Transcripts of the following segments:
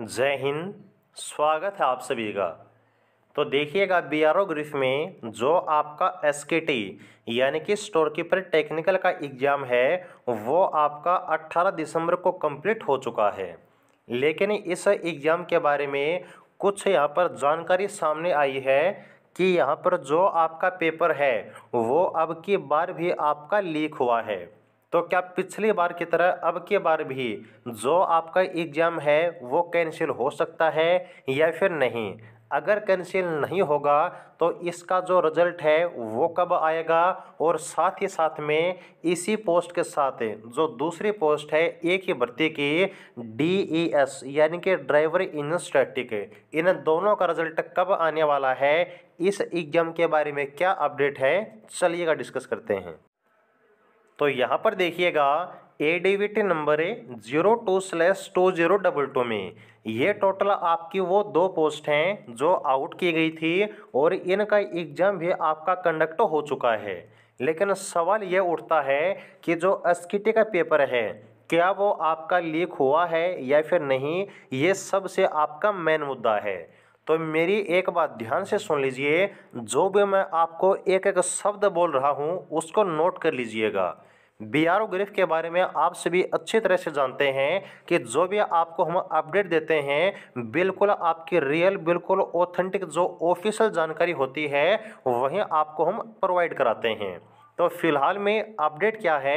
जय हिंद स्वागत है आप सभी का तो देखिएगा बी आर ओ में जो आपका एस के टी यानी कि स्टोर कीपर टेक्निकल का एग्ज़ाम है वो आपका 18 दिसंबर को कंप्लीट हो चुका है लेकिन इस एग्ज़ाम के बारे में कुछ यहाँ पर जानकारी सामने आई है कि यहाँ पर जो आपका पेपर है वो अब की बार भी आपका लीक हुआ है तो क्या पिछली बार की तरह अब के बार भी जो आपका एग्ज़ाम है वो कैंसिल हो सकता है या फिर नहीं अगर कैंसिल नहीं होगा तो इसका जो रिज़ल्ट है वो कब आएगा और साथ ही साथ में इसी पोस्ट के साथ जो दूसरी पोस्ट है एक ही भर्ती की डी ई एस यानी कि ड्राइवर इंजन स्टैटिक इन दोनों का रिज़ल्ट कब आने वाला है इस एग्ज़ाम के बारे में क्या अपडेट है चलिएगा डिस्कस करते हैं तो यहाँ पर देखिएगा ए टी नंबर है zero two slash two zero double two में ये टोटल आपकी वो दो पोस्ट हैं जो आउट की गई थी और इनका एग्जाम भी आपका कंडक्ट हो चुका है लेकिन सवाल ये उठता है कि जो एस का पेपर है क्या वो आपका लीक हुआ है या फिर नहीं ये सबसे आपका मेन मुद्दा है तो मेरी एक बात ध्यान से सुन लीजिए जो भी मैं आपको एक एक शब्द बोल रहा हूँ उसको नोट कर लीजिएगा बी आर ओ ग्रिफ के बारे में आप सभी अच्छी तरह से जानते हैं कि जो भी आपको हम अपडेट देते हैं बिल्कुल आपकी रियल बिल्कुल ऑथेंटिक जो ऑफिशियल जानकारी होती है वही आपको हम प्रोवाइड कराते हैं तो फिलहाल में अपडेट क्या है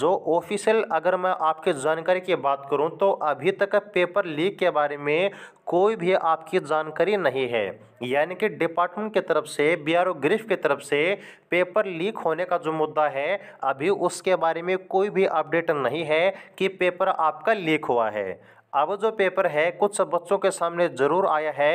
जो ऑफिशियल अगर मैं आपके जानकारी की बात करूं तो अभी तक पेपर लीक के बारे में कोई भी आपकी जानकारी नहीं है यानी कि डिपार्टमेंट की तरफ से बी आर ग्रिफ की तरफ से पेपर लीक होने का जो मुद्दा है अभी उसके बारे में कोई भी अपडेट नहीं है कि पेपर आपका लीक हुआ है अब जो पेपर है कुछ बच्चों के सामने ज़रूर आया है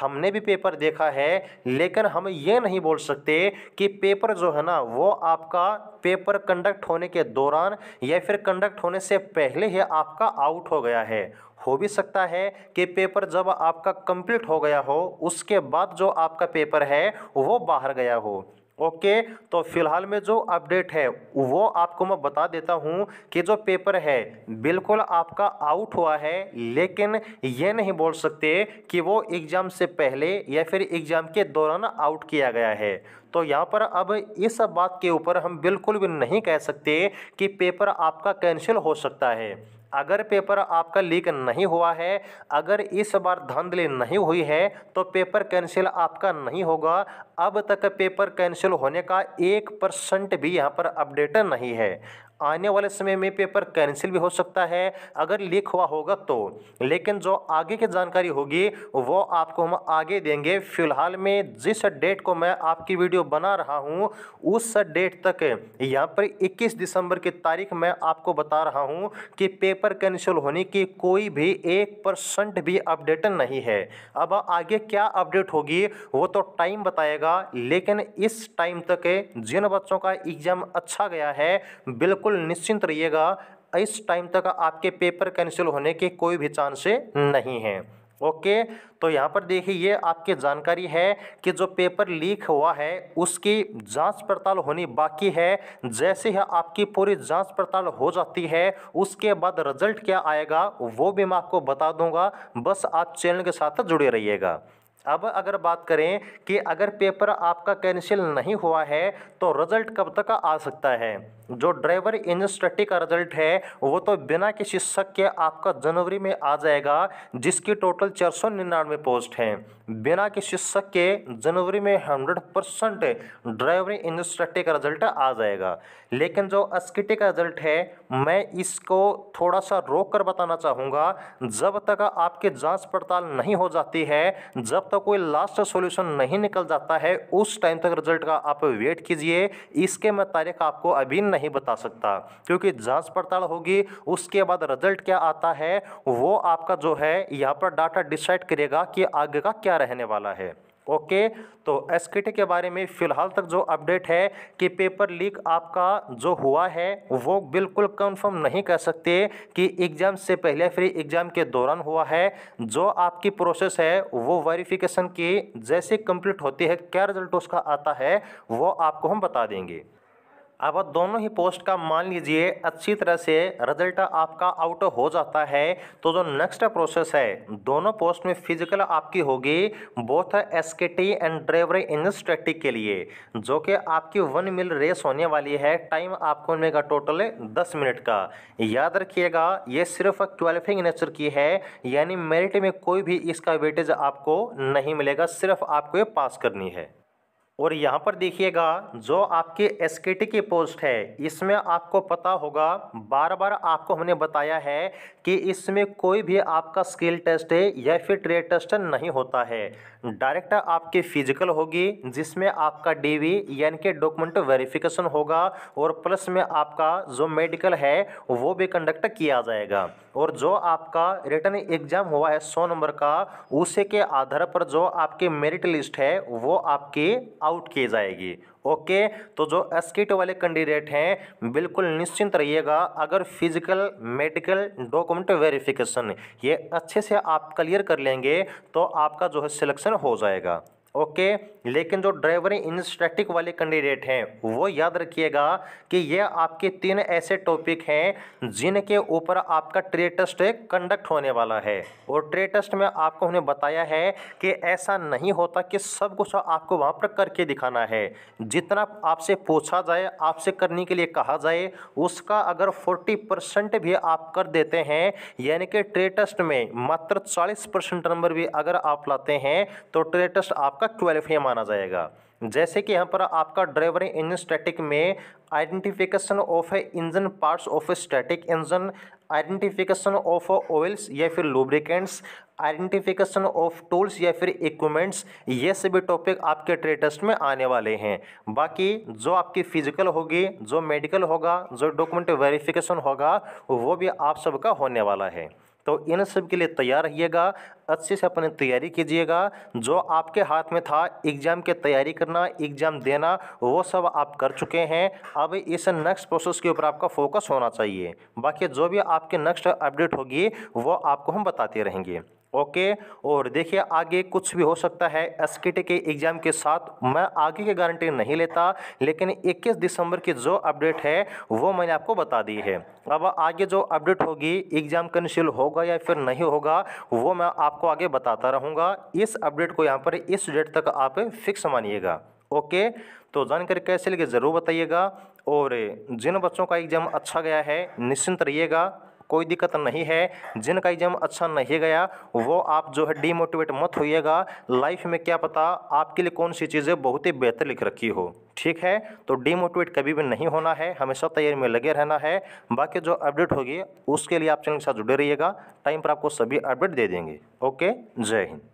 हमने भी पेपर देखा है लेकिन हम ये नहीं बोल सकते कि पेपर जो है ना वो आपका पेपर कंडक्ट होने के दौरान या फिर कंडक्ट होने से पहले ही आपका आउट हो गया है हो भी सकता है कि पेपर जब आपका कंप्लीट हो गया हो उसके बाद जो आपका पेपर है वो बाहर गया हो ओके तो फिलहाल में जो अपडेट है वो आपको मैं बता देता हूँ कि जो पेपर है बिल्कुल आपका आउट हुआ है लेकिन ये नहीं बोल सकते कि वो एग्ज़ाम से पहले या फिर एग्ज़ाम के दौरान आउट किया गया है तो यहाँ पर अब इस बात के ऊपर हम बिल्कुल भी नहीं कह सकते कि पेपर आपका कैंसिल हो सकता है अगर पेपर आपका लीक नहीं हुआ है अगर इस बार धांधली नहीं हुई है तो पेपर कैंसिल आपका नहीं होगा अब तक पेपर कैंसिल होने का एक परसेंट भी यहाँ पर अपडेट नहीं है आने वाले समय में पेपर कैंसिल भी हो सकता है अगर लीक हुआ होगा तो लेकिन जो आगे की जानकारी होगी वो आपको हम आगे देंगे फिलहाल में जिस डेट को मैं आपकी वीडियो बना रहा हूँ उस डेट तक यहाँ पर 21 दिसंबर की तारीख मैं आपको बता रहा हूँ कि पेपर कैंसिल होने की कोई भी एक परसेंट भी अपडेट नहीं है अब आगे क्या अपडेट होगी वो तो टाइम बताएगा लेकिन इस टाइम तक जिन बच्चों का एग्ज़ाम अच्छा गया है बिल्कुल बिल्कुल निश्चिंत रहिएगा इस टाइम तक आपके पेपर कैंसिल होने के कोई भी चांसे नहीं है ओके तो यहाँ पर देखिए ये आपकी जानकारी है कि जो पेपर लीक हुआ है उसकी जांच पड़ताल होनी बाकी है जैसे ही आपकी पूरी जांच पड़ताल हो जाती है उसके बाद रिजल्ट क्या आएगा वो भी मैं आपको बता दूंगा बस आप चैनल के साथ जुड़े रहिएगा अब अगर बात करें कि अगर पेपर आपका कैंसिल नहीं हुआ है तो रिजल्ट कब तक आ सकता है जो ड्राइवर इंजस्ट्रटी का रिजल्ट है वो तो बिना किसी शक के आपका जनवरी में आ जाएगा जिसकी टोटल चार सौ निन्यानवे पोस्ट हैं बिना किसी शक के जनवरी में हंड्रेड परसेंट ड्राइवरी इंडस्ट्री का रिजल्ट आ जाएगा लेकिन जो अस्किटे का रिजल्ट है मैं इसको थोड़ा सा रोक कर बताना चाहूँगा जब तक आपकी जांच पड़ताल नहीं हो जाती है जब तक कोई लास्ट सॉल्यूशन नहीं निकल जाता है उस टाइम तक रिजल्ट का आप वेट कीजिए इसके मैं तारीख आपको अभी नहीं बता सकता क्योंकि जाँच पड़ताल होगी उसके बाद रिजल्ट क्या आता है वो आपका जो है यहाँ पर डाटा डिसाइड करेगा कि आगे का क्या क्या रहने वाला है ओके तो एस के बारे में फ़िलहाल तक जो अपडेट है कि पेपर लीक आपका जो हुआ है वो बिल्कुल कंफर्म नहीं कर सकते कि एग्ज़ाम से पहले फ्री एग्ज़ाम के दौरान हुआ है जो आपकी प्रोसेस है वो वेरिफिकेशन की जैसे कंप्लीट होती है क्या रिजल्ट उसका आता है वो आपको हम बता देंगे अब दोनों ही पोस्ट का मान लीजिए अच्छी तरह से रिजल्ट आपका आउट हो जाता है तो जो नेक्स्ट प्रोसेस है दोनों पोस्ट में फिजिकल आपकी होगी both S K T and driver instructive के लिए जो कि आपकी वन मिल रेस होने वाली है टाइम आपको मिलेगा टोटल दस मिनट का याद रखिएगा ये सिर्फ क्वालिफाइंग नेचर की है यानी मेरिट में कोई भी इसका वेटेज आपको नहीं मिलेगा सिर्फ आपको ये पास करनी है और यहाँ पर देखिएगा जो आपके एस की पोस्ट है इसमें आपको पता होगा बार बार आपको हमने बताया है कि इसमें कोई भी आपका स्किल टेस्ट है या फिर ट्रेड टेस्ट नहीं होता है डायरेक्ट आपकी फिजिकल होगी जिसमें आपका डीवी यानी कि डॉक्यूमेंट वेरिफिकेशन होगा और प्लस में आपका जो मेडिकल है वो भी कंडक्ट किया जाएगा और जो आपका रिटर्न एग्जाम हुआ है सौ नंबर का उसी के आधार पर जो आपकी मेरिट लिस्ट है वो आपकी आउट की जाएगी ओके तो जो एस वाले कैंडिडेट हैं बिल्कुल निश्चिंत रहिएगा अगर फिजिकल मेडिकल डॉक्यूमेंट वेरिफिकेशन ये अच्छे से आप क्लियर कर लेंगे तो आपका जो है सिलेक्शन हो जाएगा ओके लेकिन जो ड्राइवरिंग इंस्ट्रक्टिव वाले कैंडिडेट हैं वो याद रखिएगा कि ये आपके तीन ऐसे टॉपिक हैं जिनके ऊपर आपका ट्रे टेस्ट कंडक्ट होने वाला है और ट्रे टेस्ट में आपको उन्हें बताया है कि ऐसा नहीं होता कि सब कुछ आपको वहाँ पर करके दिखाना है जितना आपसे पूछा जाए आपसे करने के लिए कहा जाए उसका अगर फोर्टी परसेंट भी आप कर देते हैं यानी कि ट्रे टेस्ट में मात्र चालीस परसेंट नंबर भी अगर आप लाते हैं तो ट्रे टेस्ट आपका आपका ट्वेल्व माना जाएगा जैसे कि यहाँ पर आपका ड्राइवर इंजन स्टैटिक में identification of engine parts of static engine identification of oils या फिर लुब्रिकेंट्स आइडेंटिफिकेशन ऑफ टूल्स या फिर इक्विपमेंट्स ये सभी टॉपिक आपके ट्रेड टेस्ट में आने वाले हैं बाकी जो आपकी फिजिकल होगी जो मेडिकल होगा जो डॉक्यूमेंट वेरिफिकेशन होगा वो भी आप सबका होने वाला है तो इन सब के लिए तैयार रहिएगा अच्छे से अपनी तैयारी कीजिएगा जो आपके हाथ में था एग्ज़ाम की तैयारी करना एग्ज़ाम देना वो सब आप कर चुके हैं अब इस नेक्स्ट प्रोसेस के ऊपर आपका फोकस होना चाहिए बाकी जो भी आपके नेक्स्ट अपडेट होगी वो आपको हम बताते रहेंगे ओके और देखिए आगे कुछ भी हो सकता है एस के एग्ज़ाम के साथ मैं आगे की गारंटी नहीं लेता लेकिन 21 दिसंबर की जो अपडेट है वो मैंने आपको बता दी है अब आगे जो अपडेट होगी एग्ज़ाम कंसिल होगा या फिर नहीं होगा वो मैं आपको आगे बताता रहूँगा इस अपडेट को यहाँ पर इस डेट तक आप फिक्स मानिएगा ओके तो जानकारी कैसे लगी ज़रूर बताइएगा और जिन बच्चों का एग्ज़ाम अच्छा गया है निश्चिंत रहिएगा कोई दिक्कत नहीं है जिनका एग्जाम अच्छा नहीं गया वो आप जो है डीमोटिवेट मत होइएगा लाइफ में क्या पता आपके लिए कौन सी चीज़ें बहुत ही बेहतर लिख रखी हो ठीक है तो डीमोटिवेट कभी भी नहीं होना है हमेशा तैयारी में लगे रहना है बाकी जो अपडेट होगी उसके लिए आप चैनल के साथ जुड़े रहिएगा टाइम पर आपको सभी अपडेट दे देंगे ओके जय हिंद